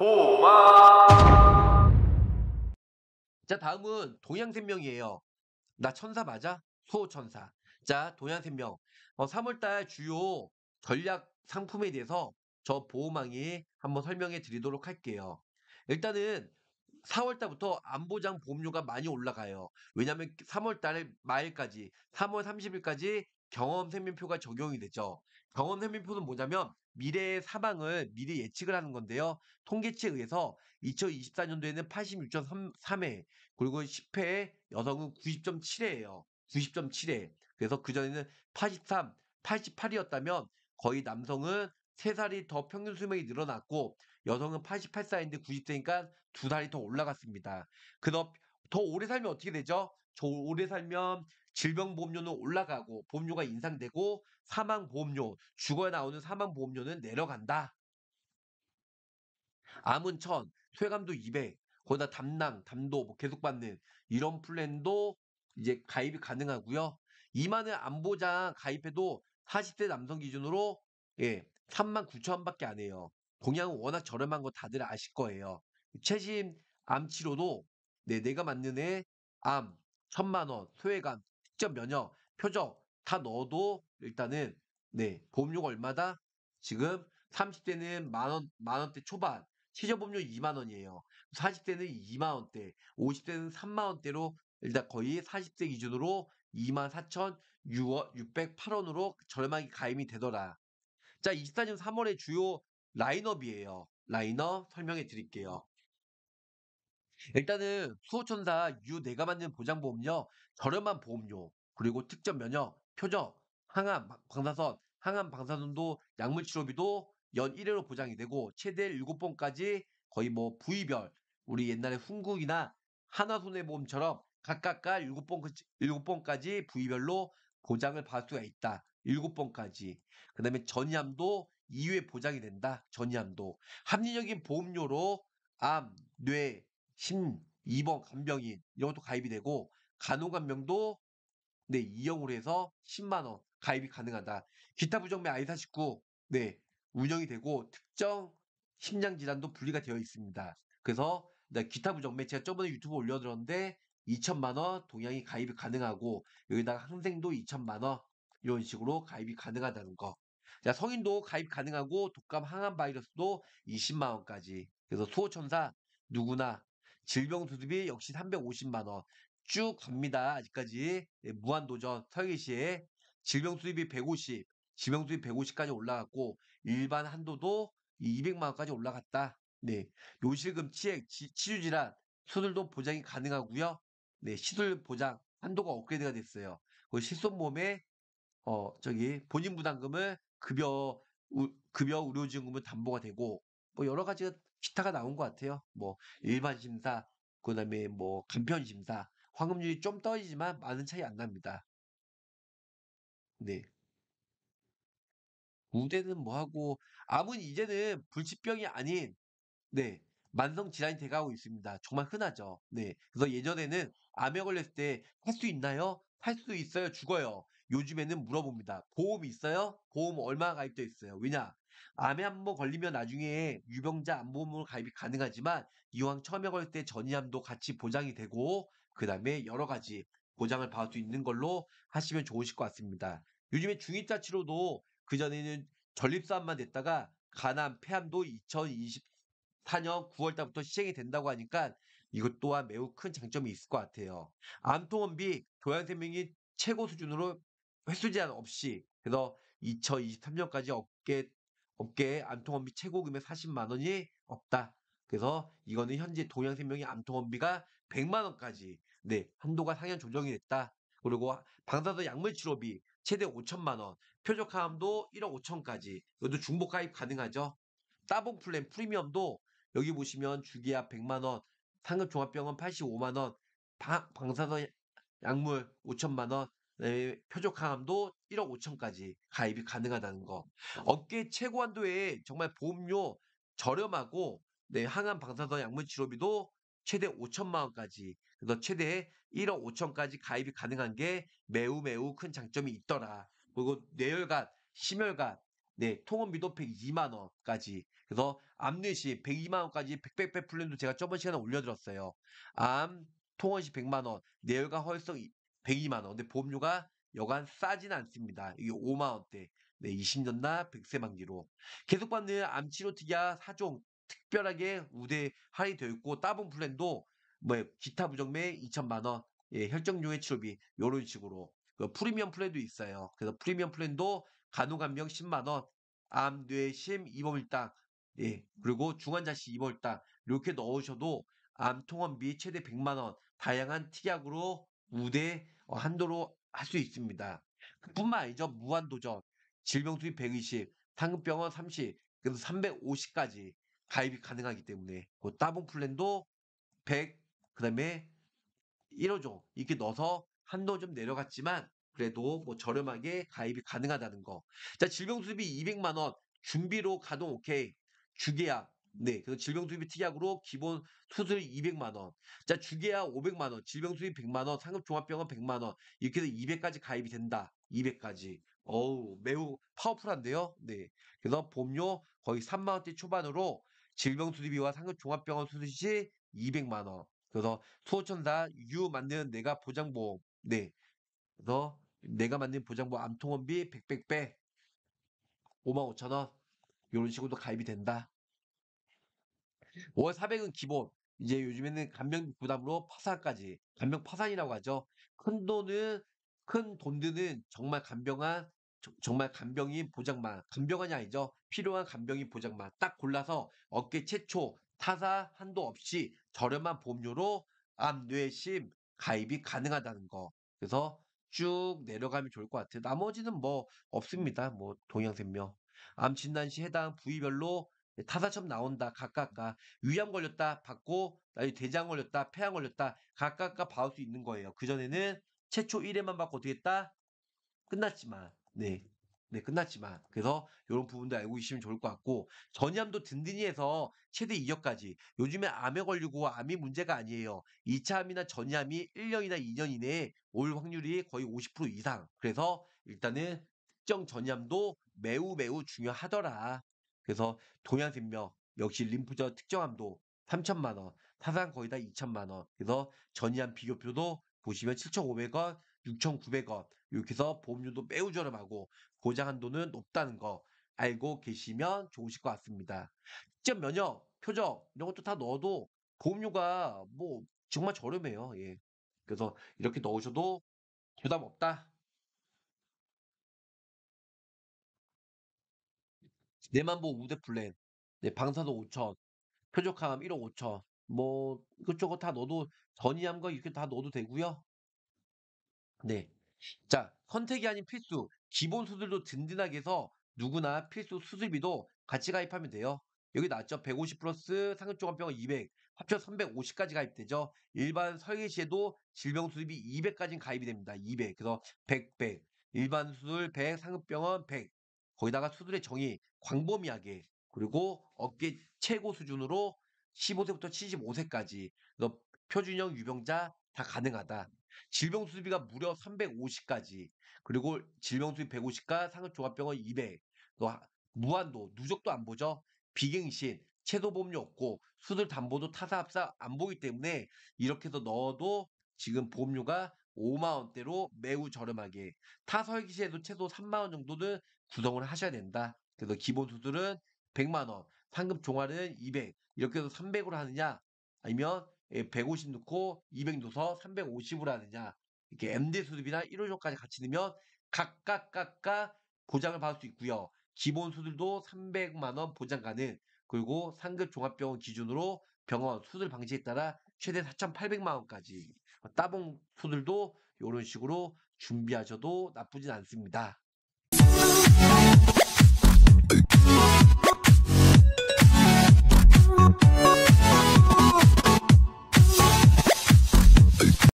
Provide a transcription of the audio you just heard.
보마. 자 다음은 동양생명이에요. 나 천사 맞아? 소천사. 자 동양생명. 어, 3월달 주요 전략 상품에 대해서 저 보호망이 한번 설명해 드리도록 할게요. 일단은 4월달부터 안보장 보험료가 많이 올라가요. 왜냐하면 3월달 말까지 3월 30일까지 경험 생명표가 적용이 되죠. 경험 생명표는 뭐냐면 미래의 사망을 미리 예측을 하는 건데요. 통계치에 의해서 2024년도에는 86.3회, 그리고 10회, 여성은 90.7회예요. 90.7회. 그래서 그전에는 83, 88이었다면 거의 남성은 3살이 더 평균 수명이 늘어났고 여성은 88살인데 90세니까 2살이 더 올라갔습니다. 그더 더 오래 살면 어떻게 되죠? 저 오래 살면 질병보험료는 올라가고 보험료가 인상되고 사망보험료, 죽어야 나오는 사망보험료는 내려간다. 암은 천, 쇠감도 200, 거기다 담낭, 담도 뭐 계속 받는 이런 플랜도 이제 가입이 가능하고요. 2만의암보장 가입해도 40대 남성 기준으로 예, 3만 9천 원밖에 안 해요. 공양은 워낙 저렴한 거 다들 아실 거예요. 최신 암 치료도 네, 내가 맞는 애암 천만 원, 소외감 직접 면역, 표적 다 넣어도 일단은 네 보험료가 얼마다? 지금 30대는 만원 만원대 초반 시저보험료 2만원이에요 40대는 2만원대 50대는 3만원대로 일단 거의 40대 기준으로 24,608원으로 저렴하게 가임이 되더라 자 24년 3월의 주요 라인업이에요 라인업 설명해 드릴게요 일단은 수호천사 유 내가 만든 보장보험료, 저렴한 보험료, 그리고 특정 면역, 표적, 항암, 방사선, 항암 방사선도 약물 치료비도 연 1회로 보장이 되고 최대 7번까지 거의 뭐 부위별 우리 옛날에 훈국이나 하나손해보험처럼 각각각 7번, 7번까지 부위별로 보장을 받을 수가 있다. 7번까지. 그 다음에 전이암도 2회 보장이 된다. 전이암도. 합리적인 보험료로 암, 뇌, 12번 간병인 이것도 가입이 되고 간호간병도 네2억으로 해서 10만원 가입이 가능하다. 기타 부정맥 매 I49 네 운영이 되고 특정 심장 질환도 분리가 되어 있습니다. 그래서 네, 기타 부정매 제가 저번에 유튜브 올려드렸는데 2천만원 동양이 가입이 가능하고 여기다가 항생도 2천만원 이런 식으로 가입이 가능하다는 거. 자, 성인도 가입 가능하고 독감 항암 바이러스도 20만원까지. 그래서 수호천사 누구나 질병수급이 역시 350만원 쭉 갑니다. 아직까지 예, 무한도전 서계시에 질병수입이 150, 질병수입 150까지 올라갔고 일반 한도도 200만원까지 올라갔다. 네, 요실금 치액, 치, 치유질환, 수술도 보장이 가능하고요. 네, 시술 보장 한도가 업그레이드가 됐어요. 그 실손보험에 어 저기 본인 부담금을 급여 우, 급여 의료지원금은 담보가 되고 뭐 여러 가지가 기타가 나온 것 같아요. 뭐 일반 심사, 그다음에 뭐 간편 심사, 황금률이 좀 떨어지지만 많은 차이 안 납니다. 네. 우대는 뭐하고 암은 이제는 불치병이 아닌 네 만성 질환이 돼가고 있습니다. 정말 흔하죠. 네. 그래서 예전에는 암에 걸렸을 때 할 수 있나요? 할 수 있어요? 죽어요. 요즘에는 물어봅니다. 보험 있어요? 보험 얼마 가입돼 있어요? 왜냐? 암에 한 번 걸리면 나중에 유병자 암보험으로 가입이 가능하지만 이왕 처음에 걸릴때 전이암도 같이 보장이 되고 그 다음에 여러 가지 보장을 받을 수 있는 걸로 하시면 좋으실 것 같습니다. 요즘에 중이자 치료도 그전에는 전립선암만 됐다가 간암, 폐암도 2024년 9월달부터 시행이 된다고 하니까 이것 또한 매우 큰 장점이 있을 것 같아요. 암통원비 도양생명이 최고 수준으로 횟수 제한 없이 그래서 2023년까지 얻게 업계의 암통원비 최고금액 40만 원이 없다. 그래서 이거는 현재 동양생명의 안통원비가 100만 원까지 네 한도가 상향 조정이 됐다. 그리고 방사선 약물 치료비 최대 5천만 원, 표적화암도 1억 5천까지. 이것도 중복 가입 가능하죠. 따봉 플랜 프리미엄도 여기 보시면 주기압 100만 원, 상급 종합병원 85만 원, 방, 방사선 약물 5천만 원, 표적항암도 1억 5천까지 가입이 가능하다는 거. 업계 최고 한도에 정말 보험료 저렴하고 네, 항암 방사선 약물 치료비도 최대 5천만 원까지 그래서 최대 1억 5천까지 가입이 가능한 게 매우 매우 큰 장점이 있더라. 그리고 뇌혈관, 심혈관, 네, 통원비도 102만 원까지. 그래서 암내시 102만 원까지 100배 플랜도 제가 저번 시간에 올려드렸어요. 암 통원시 100만 원, 뇌혈관 허혈성 102만 원. 근데 보험료가 여간 싸진 않습니다. 이게 5만 원대. 네, 20년 나 100세 만기로 계속 받는 암 치료 특약 4종 특별하게 우대 할인되어 있고 따본 플랜도 뭐 기타 부정매 2천만 원, 예, 혈정료의 치료비 요런 식으로 그 프리미엄 플랜도 있어요. 그래서 프리미엄 플랜도 간호감병 10만 원, 암, 뇌, 심, 입원일당, 예, 그리고 중환자실 입원일당 이렇게 넣으셔도 암 통원비 최대 100만 원, 다양한 특약으로 무대 어, 한도로 할 수 있습니다. 뿐만 아니죠. 무한도전, 질병수입 120, 상급병원 30, 그래서 350까지 가입이 가능하기 때문에 그 따봉 플랜도 100, 그 다음에 1호조 이렇게 넣어서 한도 좀 내려갔지만 그래도 뭐 저렴하게 가입이 가능하다는 거. 자, 질병수입이 200만원, 준비로 가동 오케이, 주계약, 네, 그래서 질병투입비 특약으로 기본 수술 200만 원, 자 주계약 500만 원, 질병투입 100만 원, 상급종합병원 100만 원 이렇게 해서 200까지 가입이 된다. 200까지. 어우 매우 파워풀한데요. 네, 그래서 보험료 거의 3만 원대 초반으로 질병수리비와 상급종합병원 수술시 200만 원. 그래서 소천사유 만드는 내가 보장보험. 네. 그래서 내가 만든 보장보험 암통원비 100, 100배 5만 5천 원. 이런 식으로 가입이 된다. 월 400은 기본. 이제 요즘에는 간병 부담으로 파산까지 간병 파산이라고 하죠. 큰 돈은 큰돈 드는 정말 간병한 저, 정말 간병인 보장만 간병안이 아니죠. 필요한 간병인 보장만 딱 골라서 어깨 최초 타사 한도 없이 저렴한 보험료로 암뇌심 가입이 가능하다는 거. 그래서 쭉 내려가면 좋을 것 같아요. 나머지는 뭐 없습니다. 뭐 동양생명 암 진단 시 해당 부위별로 타사첩 예, 나온다. 각각가 위암 걸렸다. 받고 나중에 대장 걸렸다. 폐암 걸렸다. 각각가 받을 수 있는 거예요. 그전에는 최초 1회만 받고 어떻게 했다? 끝났지만 네. 네, 끝났지만. 그래서 이런 부분도 알고 계시면 좋을 것 같고, 전염도 든든히 해서 최대 2년까지. 요즘에 암에 걸리고 암이 문제가 아니에요. 2차 암이나 전염이 1년이나 2년 이내에 올 확률이 거의 50% 이상. 그래서 일단은 특정 전염도 매우 매우 중요하더라. 그래서 동양생명 역시 림프절 특정함도 3천만 원, 사상 거의 다 2천만 원. 그래서 전이한 비교표도 보시면 7,500원, 6,900원 이렇게 해서 보험료도 매우 저렴하고 보장 한도는 높다는 거 알고 계시면 좋으실 것 같습니다. 직접 면역, 표적 이런 것도 다 넣어도 보험료가 뭐 정말 저렴해요. 예. 그래서 이렇게 넣으셔도 부담 없다 내만보 우대 플랜, 네, 방사도 5천, 표적함 1억 5천, 뭐 이것저것 다 넣어도 전이함과 이렇게 다 넣어도 되고요. 네, 자 선택이 아닌 필수 기본 수술도 든든하게 해서 누구나 필수 수술비도 같이 가입하면 돼요. 여기 나왔죠. 150 플러스 상급조 간병원 200, 합쳐 350까지 가입되죠. 일반 설계 시에도 질병 수술비 200까지는 가입이 됩니다. 200. 그래서 100, 100. 일반 수술 100, 상급병원 100. 거기다가 수들의 정이 광범위하게 그리고 어깨 최고 수준으로 15세부터 75세까지 표준형 유병자 다 가능하다. 질병 수비가 무려 350까지 그리고 질병 수비 150과 상급종합병원 200 무한도 누적도 안 보죠. 비갱신 채소 보험료 없고 수술 담보도 타사합사 안 보기 때문에 이렇게 해서 넣어도 지금 보험료가 5만 원대로 매우 저렴하게 타설기시에도 최소 3만 원 정도는 구성을 하셔야 된다. 그래서 기본 수들은 100만 원, 상급 종합는 200, 이렇게 해서 300으로 하느냐, 아니면 150 예, 넣고 200 넣어서 350으로 하느냐, 이렇게 MD 수술이나 1호종까지 같이 넣으면 각각 각각 보장을 받을 수 있고요. 기본 수들도 300만 원 보장 가능. 그리고 상급 종합병원 기준으로 병원 수술 방지에 따라 최대 4,800만 원까지 따봉 수들도 이런 식으로 준비하셔도 나쁘진 않습니다.